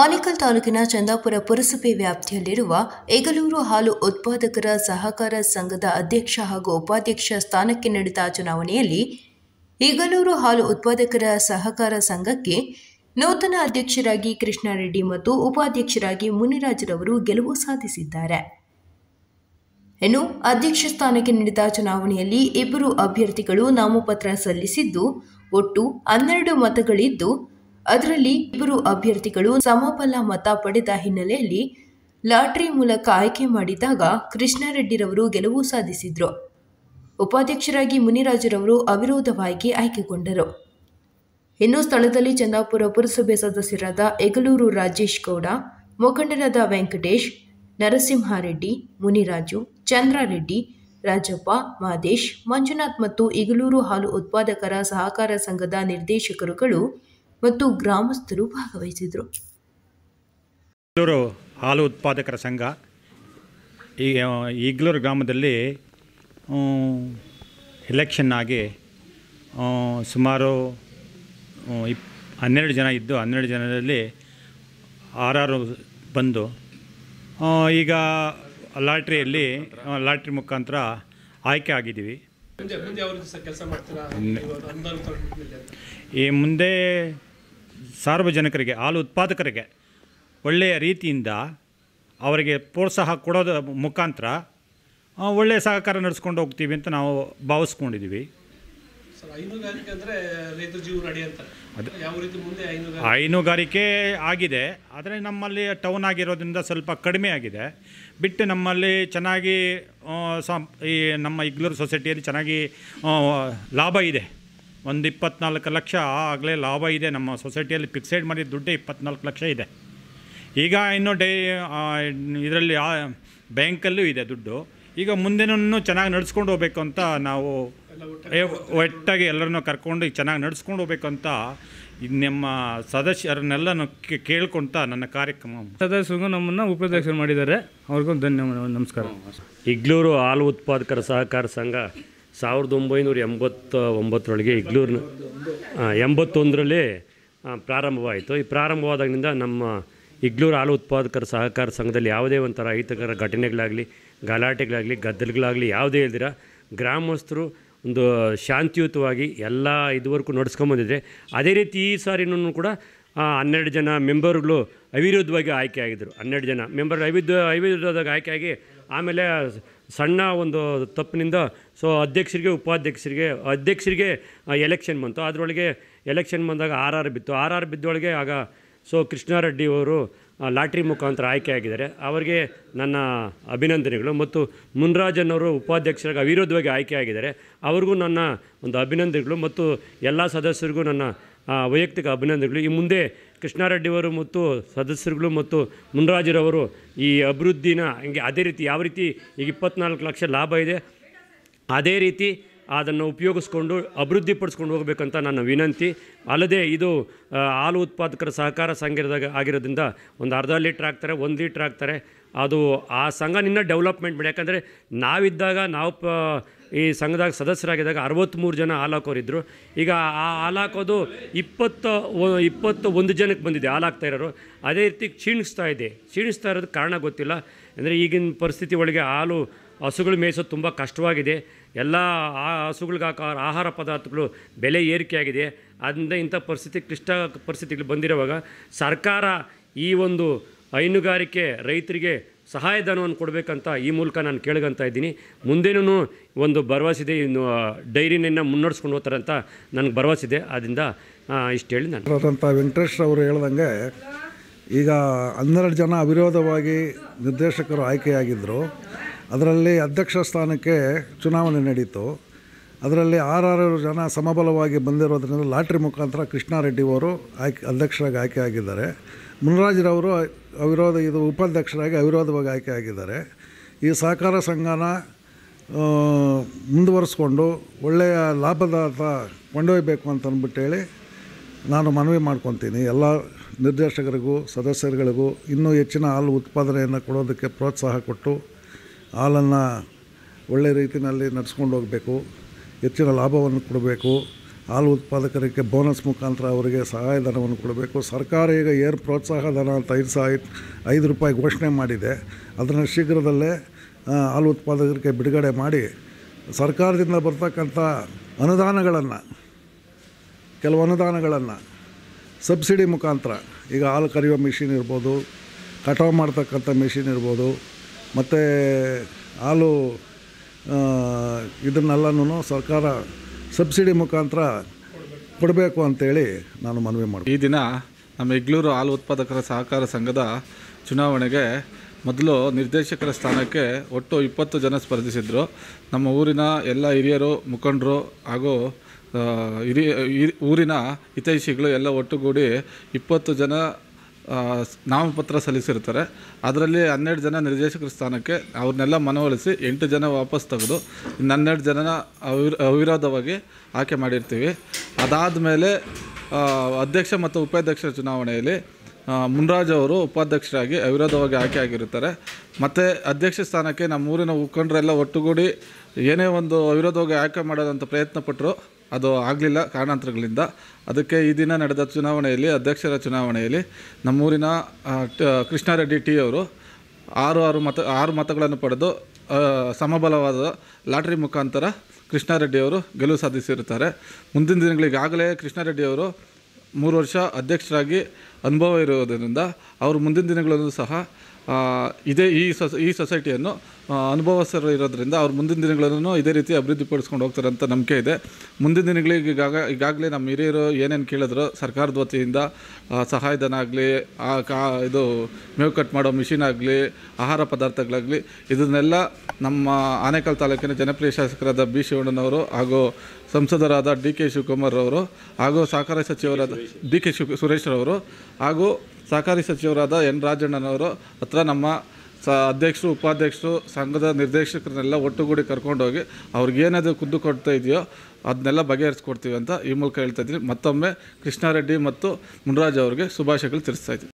ಆನೇಕಲ್ ತಾಲೂಕಿನ ಚಂದಾಪುರ ಪುರಸಭೆ ವ್ಯಾಪ್ತಿಯಲ್ಲಿರುವ ಎಗಲೂರು ಹಾಲು ಉತ್ಪಾದಕರ ಸಹಕಾರ ಸಂಘದ ಅಧ್ಯಕ್ಷ ಹಾಗೂ ಉಪಾಧ್ಯಕ್ಷ ಸ್ಥಾನಕ್ಕೆ ನಡೆದ ಚುನಾವಣೆಯಲ್ಲಿ ಈಗಲೂರು ಹಾಲು ಉತ್ಪಾದಕರ ಸಹಕಾರ ಸಂಘಕ್ಕೆ ನೂತನ ಅಧ್ಯಕ್ಷರಾಗಿ ಕೃಷ್ಣಾರೆಡ್ಡಿ ಮತ್ತು ಉಪಾಧ್ಯಕ್ಷರಾಗಿ ಮುನಿರಾಜರವರು ಗೆಲುವು ಸಾಧಿಸಿದ್ದಾರೆ ಇನ್ನು ಅಧ್ಯಕ್ಷ ಸ್ಥಾನಕ್ಕೆ ನಡೆದ ಚುನಾವಣೆಯಲ್ಲಿ ಇಬ್ಬರು ಅಭ್ಯರ್ಥಿಗಳು ನಾಮಪತ್ರ ಸಲ್ಲಿಸಿದ್ದು ಒಟ್ಟು ಹನ್ನೆರಡು ಮತಗಳಿದ್ದು ಅದರಲ್ಲಿ ಇಬ್ಬರು ಅಭ್ಯರ್ಥಿಗಳು ಸಮಬಲ ಮತ ಪಡೆದ ಹಿನ್ನೆಲೆಯಲ್ಲಿ ಲಾಟರಿ ಮೂಲಕ ಆಯ್ಕೆ ಮಾಡಿದಾಗ ಕೃಷ್ಣಾರೆಡ್ಡಿರವರು ಗೆಲುವು ಸಾಧಿಸಿದರು ಉಪಾಧ್ಯಕ್ಷರಾಗಿ ಮುನಿರಾಜರವರು ಅವಿರೋಧವಾಗಿ ಆಯ್ಕೆಗೊಂಡರು ಇನ್ನು ಸ್ಥಳದಲ್ಲಿ ಚಂದಾಪುರ ಪುರಸಭೆ ಸದಸ್ಯರಾದ ಎಗಲೂರು ರಾಜೇಶ್ ಗೌಡ ಮುಖಂಡರಾದ ವೆಂಕಟೇಶ್ ನರಸಿಂಹಾರೆಡ್ಡಿ ಮುನಿರಾಜು ಚಂದ್ರಾರೆಡ್ಡಿ ರಾಜಪ್ಪ ಮಾದೇಶ್ ಮಂಜುನಾಥ್ ಮತ್ತು ಇಗಲೂರು ಹಾಲು ಉತ್ಪಾದಕರ ಸಹಕಾರ ಸಂಘದ ನಿರ್ದೇಶಕರುಗಳು ಮತ್ತು ಗ್ರಾಮಸ್ಥರು ಭಾಗವಹಿಸಿದರು ಹಾಲು ಉತ್ಪಾದಕರ ಸಂಘ ಈ ಈಗ್ಲೂರು ಗ್ರಾಮದಲ್ಲಿ ಎಲೆಕ್ಷನ್ ಆಗಿ ಸುಮಾರು ಇಪ್ ಹನ್ನೆರಡು ಜನ ಇದ್ದು ಹನ್ನೆರಡು ಜನರಲ್ಲಿ ಆರಾರು ಬಂದು ಈಗ ಲಾಟ್ರಿಯಲ್ಲಿ ಲಾಟ್ರಿ ಮುಖಾಂತರ ಆಯ್ಕೆ ಆಗಿದ್ದೀವಿ ಈ ಮುಂದೆ ಸಾರ್ವಜನಿಕರಿಗೆ ಹಾಲು ಉತ್ಪಾದಕರಿಗೆ ಒಳ್ಳೆಯ ರೀತಿಯಿಂದ ಅವರಿಗೆ ಪ್ರೋತ್ಸಾಹ ಕೊಡೋದ ಮುಖಾಂತರ ಒಳ್ಳೆಯ ಸಹಕಾರ ನಡೆಸ್ಕೊಂಡು ಹೋಗ್ತೀವಿ ಅಂತ ನಾವು ಭಾವಿಸ್ಕೊಂಡಿದ್ದೀವಿ ಹೈನುಗಾರಿಕೆ ಆಗಿದೆ ಆದರೆ ನಮ್ಮಲ್ಲಿ ಟೌನ್ ಆಗಿರೋದ್ರಿಂದ ಸ್ವಲ್ಪ ಕಡಿಮೆ ಆಗಿದೆ ಬಿಟ್ಟು ನಮ್ಮಲ್ಲಿ ಚೆನ್ನಾಗಿ ಈ ನಮ್ಮ ಇಗ್ಲೂರು ಸೊಸೈಟಿಯಲ್ಲಿ ಚೆನ್ನಾಗಿ ಲಾಭ ಇದೆ ಒಂದು ಇಪ್ಪತ್ನಾಲ್ಕು ಲಕ್ಷ ಆಗಲೇ ಲಾಭ ಇದೆ ನಮ್ಮ ಸೊಸೈಟಿಯಲ್ಲಿ ಫಿಕ್ಸೆಡ್ ಮಾಡಿದ ದುಡ್ಡೇ ಇಪ್ಪತ್ನಾಲ್ಕು ಲಕ್ಷ ಇದೆ ಈಗ ಇನ್ನೂ ಡೈ ಇದರಲ್ಲಿ ಆ ಬ್ಯಾಂಕಲ್ಲೂ ಇದೆ ದುಡ್ಡು ಈಗ ಮುಂದೆನೂ ಚೆನ್ನಾಗಿ ನಡ್ಸ್ಕೊಂಡು ಹೋಗ್ಬೇಕು ಅಂತ ನಾವು ಒಟ್ಟಾಗಿ ಎಲ್ಲರನ್ನೂ ಕರ್ಕೊಂಡು ಚೆನ್ನಾಗಿ ನಡ್ಸ್ಕೊಂಡು ಹೋಗ್ಬೇಕು ಅಂತ ಇದು ನಮ್ಮ ಸದಸ್ಯರನ್ನೆಲ್ಲನೂ ಕೇಳ್ಕೊಳ್ತಾ ನನ್ನ ಕಾರ್ಯಕ್ರಮ ಸದಸ್ಯರಿಗೂ ನಮ್ಮನ್ನು ಉಪಾಧ್ಯಕ್ಷರು ಮಾಡಿದ್ದಾರೆ ಅವ್ರಿಗೂ ಧನ್ಯವಾದ ನಮಸ್ಕಾರ ಇಗ್ಲೂರು ಹಾಲು ಉತ್ಪಾದಕರ ಸಹಕಾರ ಸಂಘ ಸಾವಿರದ ಒಂಬೈನೂರ ಎಂಬತ್ತ ಒಂಬತ್ತರೊಳಗೆ ಇಗ್ಲೂರ್ನ ಎಂಬತ್ತೊಂದರಲ್ಲಿ ಪ್ರಾರಂಭವಾಯಿತು ಈ ಪ್ರಾರಂಭವಾದಾಗಿನಿಂದ ನಮ್ಮ ಇಗ್ಲೂರು ಹಾಲು ಉತ್ಪಾದಕರ ಸಹಕಾರ ಸಂಘದಲ್ಲಿ ಯಾವುದೇ ಒಂಥರ ಅಹಿತಕರ ಘಟನೆಗಳಾಗಲಿ ಗಲಾಟೆಗಳಾಗಲಿ ಗದ್ದಲಗಳಾಗಲಿ ಯಾವುದೇ ಇಲ್ದಿರ ಗ್ರಾಮಸ್ಥರು ಒಂದು ಶಾಂತಿಯುತವಾಗಿ ಎಲ್ಲ ಇದುವರೆಗೂ ನಡೆಸ್ಕೊಂಬಂದಿದ್ರೆ ಅದೇ ರೀತಿ ಈ ಸಾರಿನೂ ಕೂಡ ಹನ್ನೆರಡು ಜನ ಮೆಂಬರ್ಗಳು ಅವಿರುದ್ಧವಾಗಿ ಆಯ್ಕೆ ಆಗಿದ್ದರು ಹನ್ನೆರಡು ಜನ ಮೆಂಬರ್ ಅವಿದ್ಧ ಅವಿರೋಧವಾಗಿ ಆಯ್ಕೆ ಆಗಿ ಆಮೇಲೆ ಸಣ್ಣ ಒಂದು ತಪ್ಪಿನಿಂದ ಸೊ ಅಧ್ಯಕ್ಷರಿಗೆ ಉಪಾಧ್ಯಕ್ಷರಿಗೆ ಅಧ್ಯಕ್ಷರಿಗೆ ಎಲೆಕ್ಷನ್ ಬಂತು ಅದರೊಳಗೆ ಎಲೆಕ್ಷನ್ ಬಂದಾಗ ಆರ್ ಆರ್ ಬಿತ್ತು ಆರ್ ಆರ್ ಬಿದ್ದೊಳಗೆ ಆಗ ಸೊ ಕೃಷ್ಣಾರೆಡ್ಡಿ ಅವರು ಲಾಟ್ರಿ ಮುಖಾಂತರ ಆಯ್ಕೆಯಾಗಿದ್ದಾರೆ ಅವರಿಗೆ ನನ್ನ ಅಭಿನಂದನೆಗಳು ಮತ್ತು ಮುನ್ರಾಜನ್ ಅವರು ಉಪಾಧ್ಯಕ್ಷರಾಗಿ ಅವಿರೋಧವಾಗಿ ಆಗಿದ್ದಾರೆ ಅವ್ರಿಗೂ ನನ್ನ ಒಂದು ಅಭಿನಂದನೆಗಳು ಮತ್ತು ಎಲ್ಲ ಸದಸ್ಯರಿಗೂ ನನ್ನ ವೈಯಕ್ತಿಕ ಅಭಿನಂದನೆಗಳು ಈ ಮುಂದೆ ಕೃಷ್ಣಾರೆಡ್ಡಿಯವರು ಮತ್ತು ಸದಸ್ಯರುಗಳು ಮತ್ತು ಮುನ್ರಾಜರವರು ಈ ಅಭಿವೃದ್ಧಿನ ಹಂಗೆ ಅದೇ ರೀತಿ ಯಾವ ರೀತಿ ಈಗ ಇಪ್ಪತ್ನಾಲ್ಕು ಲಕ್ಷ ಲಾಭ ಇದೆ ಅದೇ ರೀತಿ ಅದನ್ನು ಉಪಯೋಗಿಸ್ಕೊಂಡು ಅಭಿವೃದ್ಧಿಪಡಿಸ್ಕೊಂಡು ಹೋಗಬೇಕಂತ ನನ್ನ ವಿನಂತಿ ಅಲ್ಲದೆ ಇದು ಹಾಲು ಉತ್ಪಾದಕರ ಸಹಕಾರ ಸಂಘದಾಗ ಆಗಿರೋದ್ರಿಂದ ಒಂದು ಅರ್ಧ ಲೀಟ್ರ್ ಹಾಕ್ತಾರೆ ಒಂದು ಲೀಟ್ರ್ ಹಾಕ್ತಾರೆ ಅದು ಆ ಸಂಘ ನಿನ್ನ ಡೆವಲಪ್ಮೆಂಟ್ ಮಾಡಿ ಯಾಕಂದರೆ ನಾವಿದ್ದಾಗ ನಾವು ಪ ಈ ಸಂಘದಾಗ ಸದಸ್ಯರಾಗಿದ್ದಾಗ ಅರವತ್ತ್ಮೂರು ಜನ ಹಾಲಾಕೋರಿದ್ದರು ಈಗ ಆ ಹಾಕೋದು ಇಪ್ಪತ್ತು ಇಪ್ಪತ್ತು ಒಂದು ಜನಕ್ಕೆ ಬಂದಿದೆ ಹಾಕ್ತಾ ಇರೋರು ಅದೇ ರೀತಿ ಕ್ಷೀಣಿಸ್ತಾ ಇದೆ ಕ್ಷೀಣಿಸ್ತಾ ಇರೋದು ಕಾರಣ ಗೊತ್ತಿಲ್ಲ ಅಂದರೆ ಈಗಿನ ಪರಿಸ್ಥಿತಿ ಒಳಗೆ ಹಾಲು ಹಸುಗಳು ಮೇಯಿಸೋದು ತುಂಬ ಕಷ್ಟವಾಗಿದೆ ಎಲ್ಲ ಆ ಹಸುಗಳಿಗಾಕಾರ ಆಹಾರ ಪದಾರ್ಥಗಳು ಬೆಲೆ ಏರಿಕೆಯಾಗಿದೆ ಆದ್ದರಿಂದ ಇಂಥ ಪರಿಸ್ಥಿತಿ ಕ್ಲಿಷ್ಟ ಪರಿಸ್ಥಿತಿಗಳು ಬಂದಿರುವಾಗ ಸರ್ಕಾರ ಈ ಒಂದು ಹೈನುಗಾರಿಕೆ ರೈತರಿಗೆ ಸಹಾಯಧನವನ್ನು ಕೊಡಬೇಕಂತ ಈ ಮೂಲಕ ನಾನು ಕೇಳ್ಕೊತಾ ಇದ್ದೀನಿ ಮುಂದೇನೂ ಒಂದು ಭರವಸೆ ಇದೆ ಇನ್ನು ಡೈರಿನನ್ನು ಮುನ್ನಡೆಸ್ಕೊಂಡು ಹೋಗ್ತಾರೆ ಅಂತ ನನಗೆ ಇದೆ ಆದ್ದರಿಂದ ಇಷ್ಟು ಹೇಳಿ ನಾನು ವೆಂಕಟೇಶ್ ಅವರು ಹೇಳ್ದಂಗೆ ಈಗ ಹನ್ನೆರಡು ಜನ ಅವಿರೋಧವಾಗಿ ನಿರ್ದೇಶಕರು ಆಯ್ಕೆಯಾಗಿದ್ದರು ಅದರಲ್ಲಿ ಅಧ್ಯಕ್ಷ ಸ್ಥಾನಕ್ಕೆ ಚುನಾವಣೆ ನಡೀತು ಅದರಲ್ಲಿ ಆರಾರು ಜನ ಸಮಬಲವಾಗಿ ಬಂದಿರೋದ್ರಿಂದ ಲಾಟ್ರಿ ಮುಖಾಂತರ ಕೃಷ್ಣಾರೆಡ್ಡಿಯವರು ಆಯ್ಕೆ ಅಧ್ಯಕ್ಷರಾಗಿ ಆಯ್ಕೆ ಆಗಿದ್ದಾರೆ ಮುನರಾಜ್ರವರು ಅವಿರೋಧ ಇದು ಉಪಾಧ್ಯಕ್ಷರಾಗಿ ಅವಿರೋಧವಾಗಿ ಆಯ್ಕೆ ಆಗಿದ್ದಾರೆ ಈ ಸಹಕಾರ ಸಂಘನ ಮುಂದುವರಿಸ್ಕೊಂಡು ಒಳ್ಳೆಯ ಲಾಭದಾತ ಕೊಂಡೊಯ್ಯಬೇಕು ಅಂತಂದ್ಬಿಟ್ಟು ಹೇಳಿ ನಾನು ಮನವಿ ಮಾಡ್ಕೊತೀನಿ ಎಲ್ಲ ನಿರ್ದೇಶಕರಿಗೂ ಸದಸ್ಯರುಗಳಿಗೂ ಇನ್ನೂ ಹೆಚ್ಚಿನ ಹಾಲು ಉತ್ಪಾದನೆಯನ್ನು ಕೊಡೋದಕ್ಕೆ ಪ್ರೋತ್ಸಾಹ ಕೊಟ್ಟು ಹಾಲನ್ನು ಒಳ್ಳೆ ರೀತಿಯಲ್ಲಿ ನಡೆಸ್ಕೊಂಡು ಹೋಗಬೇಕು ಹೆಚ್ಚಿನ ಲಾಭವನ್ನು ಕೊಡಬೇಕು ಹಾಲು ಉತ್ಪಾದಕರಿಗೆ ಬೋನಸ್ ಮುಖಾಂತರ ಅವರಿಗೆ ಸಹಾಯಧನವನ್ನು ಕೊಡಬೇಕು ಸರ್ಕಾರ ಈಗ ಏನು ಪ್ರೋತ್ಸಾಹ ಧನ ಅಂತ ಐದು ಸಾವಿರ ಐದು ರೂಪಾಯಿ ಘೋಷಣೆ ಮಾಡಿದೆ ಅದನ್ನು ಶೀಘ್ರದಲ್ಲೇ ಹಾಲು ಉತ್ಪಾದಕರಿಗೆ ಬಿಡುಗಡೆ ಮಾಡಿ ಸರ್ಕಾರದಿಂದ ಬರ್ತಕ್ಕಂಥ ಅನುದಾನಗಳನ್ನು ಕೆಲವು ಅನುದಾನಗಳನ್ನು ಸಬ್ಸಿಡಿ ಮುಖಾಂತರ ಈಗ ಹಾಲು ಕರೆಯುವ ಮಿಷಿನ್ ಇರ್ಬೋದು ಕಟಾವು ಮಾಡ್ತಕ್ಕಂಥ ಮಿಷಿನ್ ಇರ್ಬೋದು ಮತ್ತು ಹಾಲು ಇದನ್ನೆಲ್ಲನೂ ಸರ್ಕಾರ ಸಬ್ಸಿಡಿ ಮುಖಾಂತರ ಕೊಡಬೇಕು ಅಂತೇಳಿ ನಾನು ಮನವಿ ಮಾಡಿ ಈ ದಿನ ನಮ್ಮ ಹೆಗ್ಲೂರು ಹಾಲು ಉತ್ಪಾದಕರ ಸಹಕಾರ ಸಂಘದ ಚುನಾವಣೆಗೆ ಮೊದಲು ನಿರ್ದೇಶಕರ ಸ್ಥಾನಕ್ಕೆ ಒಟ್ಟು ಇಪ್ಪತ್ತು ಜನ ಸ್ಪರ್ಧಿಸಿದರು ನಮ್ಮ ಊರಿನ ಎಲ್ಲ ಹಿರಿಯರು ಮುಖಂಡರು ಹಾಗೂ ಹಿರಿಯ ಊರಿನ ಹಿತೈಷಿಗಳು ಎಲ್ಲ ಒಟ್ಟುಗೂಡಿ ಇಪ್ಪತ್ತು ಜನ ನಾಮಪತ್ರ ಸಲ್ಲಿಸಿರ್ತಾರೆ ಅದರಲ್ಲಿ ಹನ್ನೆರಡು ಜನ ನಿರ್ದೇಶಕರ ಸ್ಥಾನಕ್ಕೆ ಅವ್ರನ್ನೆಲ್ಲ ಮನವೊಲಿಸಿ ಎಂಟು ಜನ ವಾಪಸ್ ತೆಗೆದು ಇನ್ನು ಹನ್ನೆರಡು ಜನನ ಅವಿರ ಅವಿರೋಧವಾಗಿ ಆಯ್ಕೆ ಮಾಡಿರ್ತೀವಿ ಅದಾದ ಮೇಲೆ ಅಧ್ಯಕ್ಷ ಮತ್ತು ಉಪಾಧ್ಯಕ್ಷರ ಚುನಾವಣೆಯಲ್ಲಿ ಮುನ್ರಾಜ್ ಅವರು ಉಪಾಧ್ಯಕ್ಷರಾಗಿ ಅವಿರೋಧವಾಗಿ ಆಯ್ಕೆ ಆಗಿರುತ್ತಾರೆ ಮತ್ತು ಅಧ್ಯಕ್ಷ ಸ್ಥಾನಕ್ಕೆ ನಮ್ಮೂರಿನ ಮುಖಂಡರೆಲ್ಲ ಒಟ್ಟುಗೂಡಿ ಏನೇ ಒಂದು ಅವಿರೋಧವಾಗಿ ಆಯ್ಕೆ ಮಾಡೋದಂಥ ಪ್ರಯತ್ನ ಪಟ್ಟರು ಅದು ಆಗಲಿಲ್ಲ ಕಾರಣಾಂತರಗಳಿಂದ ಅದಕ್ಕೆ ಈ ದಿನ ನಡೆದ ಚುನಾವಣೆಯಲ್ಲಿ ಅಧ್ಯಕ್ಷರ ಚುನಾವಣೆಯಲ್ಲಿ ನಮ್ಮೂರಿನ ಕೃಷ್ಣಾರೆಡ್ಡಿ ಟಿ ಅವರು ಆರು ಆರು ಮತ ಆರು ಮತಗಳನ್ನು ಪಡೆದು ಸಮಬಲವಾದ ಲಾಟ್ರಿ ಮುಖಾಂತರ ಕೃಷ್ಣಾರೆಡ್ಡಿಯವರು ಗೆಲುವು ಸಾಧಿಸಿರುತ್ತಾರೆ ಮುಂದಿನ ದಿನಗಳಿಗಾಗಲೇ ಕೃಷ್ಣಾರೆಡ್ಡಿಯವರು ಮೂರು ವರ್ಷ ಅಧ್ಯಕ್ಷರಾಗಿ ಅನುಭವ ಇರೋದರಿಂದ ಅವರು ಮುಂದಿನ ದಿನಗಳಲ್ಲೂ ಸಹ ಇದೇ ಈ ಸೊಸ ಈ ಸೊಸೈಟಿಯನ್ನು ಅನುಭವಸ್ಥರು ಇರೋದ್ರಿಂದ ಅವ್ರು ಮುಂದಿನ ದಿನಗಳನ್ನು ಇದೇ ರೀತಿ ಪಡಿಸ್ಕೊಂಡು ಹೋಗ್ತಾರೆ ಅಂತ ನಂಬಿಕೆ ಇದೆ ಮುಂದಿನ ದಿನಗಳಿಗೆ ಈಗಾಗ ಈಗಾಗಲೇ ನಮ್ಮ ಹಿರಿಯರು ಏನೇನು ಕೇಳಿದ್ರು ಸರ್ಕಾರದ ವತಿಯಿಂದ ಸಹಾಯಧನ ಆಗಲಿ ಆ ಕಾ ಇದು ಮೇವು ಕಟ್ ಮಾಡೋ ಮಿಷಿನ್ ಆಗಲಿ ಆಹಾರ ಪದಾರ್ಥಗಳಾಗಲಿ ಇದನ್ನೆಲ್ಲ ನಮ್ಮ ಆನೇಕಲ್ ತಾಲೂಕಿನ ಜನಪ್ರಿಯ ಶಾಸಕರಾದ ಬಿ ಶಿವಣ್ಣನವರು ಹಾಗೂ ಸಂಸದರಾದ ಡಿ ಕೆ ಶಿವಕುಮಾರ್ ಅವರು ಹಾಗೂ ಸಹಕಾರ ಸಚಿವರಾದ ಡಿ ಕೆ ಶಿವ ಸುರೇಶ್ರವರು ಹಾಗೂ ಸಹಕಾರಿ ಸಚಿವರಾದ ಎನ್ ರಾಜಣ್ಣನವರು ಹತ್ರ ನಮ್ಮ ಸ ಅಧ್ಯಕ್ಷರು ಉಪಾಧ್ಯಕ್ಷರು ಸಂಘದ ನಿರ್ದೇಶಕರನ್ನೆಲ್ಲ ಒಟ್ಟುಗೂಡಿ ಕರ್ಕೊಂಡೋಗಿ ಅವ್ರಿಗೇನದು ಕುದ್ದು ಕೊಡ್ತಾ ಇದೆಯೋ ಅದನ್ನೆಲ್ಲ ಬಗೆಹರಿಸ್ಕೊಡ್ತೀವಿ ಅಂತ ಈ ಮೂಲಕ ಹೇಳ್ತಾ ಇದ್ದೀನಿ ಮತ್ತೊಮ್ಮೆ ಕೃಷ್ಣಾರೆಡ್ಡಿ ಮತ್ತು ಮುನ್ರಾಜ್ ಅವರಿಗೆ ಶುಭಾಶಯಗಳು ತಿಳಿಸ್ತಾ ಇದ್ದೀನಿ